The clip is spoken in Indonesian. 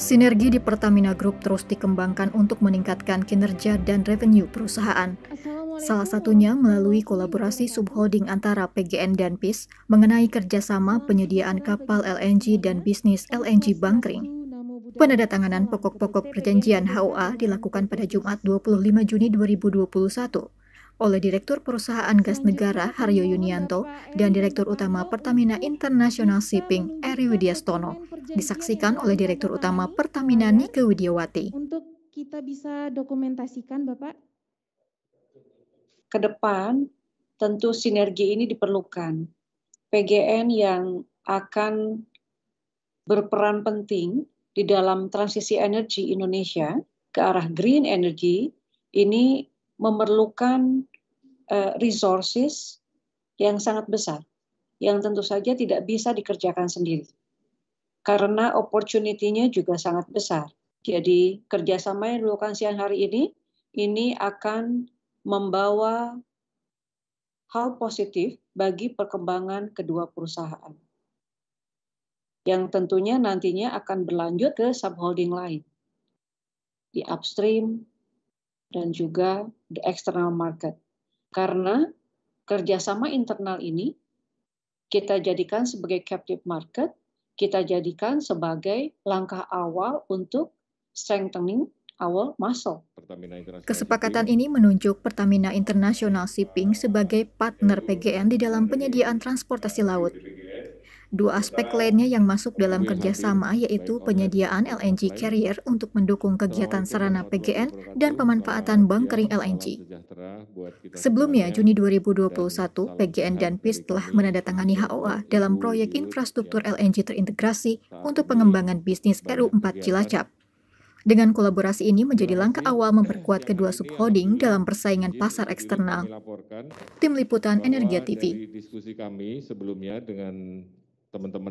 Sinergi di Pertamina Group terus dikembangkan untuk meningkatkan kinerja dan revenue perusahaan. Salah satunya melalui kolaborasi subholding antara PGN dan PIS mengenai kerjasama penyediaan kapal LNG dan bisnis LNG bunkering. Penandatanganan pokok-pokok perjanjian HOA dilakukan pada Jumat 25 Juni 2021 oleh Direktur Perusahaan Gas Negara Haryo Yunianto dan Direktur Utama Pertamina International Shipping Eri Widyastono disaksikan oleh Direktur Utama Pertamina Nike Widiawati. Untuk kita bisa dokumentasikan Bapak? Kedepan, tentu sinergi ini diperlukan. PGN yang akan berperan penting di dalam transisi energi Indonesia ke arah green energy ini memerlukan uh, resources yang sangat besar yang tentu saja tidak bisa dikerjakan sendiri karena opportunity-nya juga sangat besar. Jadi kerjasama yang dilakukan siang hari ini, ini akan membawa hal positif bagi perkembangan kedua perusahaan. Yang tentunya nantinya akan berlanjut ke subholding lain. Di upstream dan juga di external market. Karena kerjasama internal ini kita jadikan sebagai captive market kita jadikan sebagai langkah awal untuk strengthening our muscle. Kesepakatan ini menunjuk Pertamina International Shipping sebagai partner PGN di dalam penyediaan transportasi laut. Dua aspek lainnya yang masuk dalam kerjasama yaitu penyediaan LNG carrier untuk mendukung kegiatan sarana PGN dan pemanfaatan bank kering LNG. Sebelumnya, Juni 2021, PGN dan PIS telah menandatangani HOA dalam proyek infrastruktur LNG terintegrasi untuk pengembangan bisnis RU4 Cilacap. Dengan kolaborasi ini menjadi langkah awal memperkuat kedua subholding dalam persaingan pasar eksternal. Tim Liputan Energia TV. Diskusi kami sebelumnya dengan teman teman